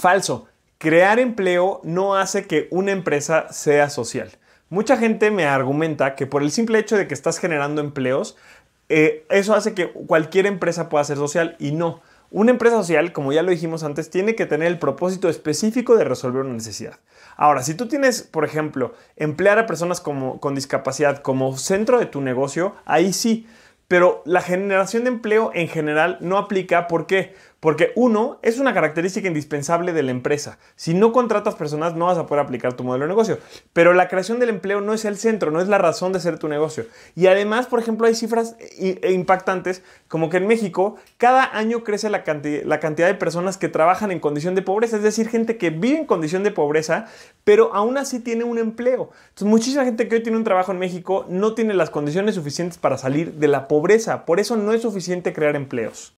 Falso. Crear empleo no hace que una empresa sea social. Mucha gente me argumenta que por el simple hecho de que estás generando empleos, eh, eso hace que cualquier empresa pueda ser social y no. Una empresa social, como ya lo dijimos antes, tiene que tener el propósito específico de resolver una necesidad. Ahora, si tú tienes, por ejemplo, emplear a personas con discapacidad como centro de tu negocio, ahí sí pero la generación de empleo en general no aplica. ¿Por qué? Porque uno, es una característica indispensable de la empresa. Si no contratas personas no vas a poder aplicar tu modelo de negocio. Pero la creación del empleo no es el centro, no es la razón de ser tu negocio. Y además, por ejemplo, hay cifras e impactantes como que en México cada año crece la, cantidad, la cantidad de personas que trabajan en condición de pobreza, es decir, gente que vive en condición de pobreza, pero aún así tiene un empleo. Entonces, muchísima gente que hoy tiene un trabajo en México no tiene las condiciones suficientes para salir de la pobreza. Por eso no es suficiente crear empleos.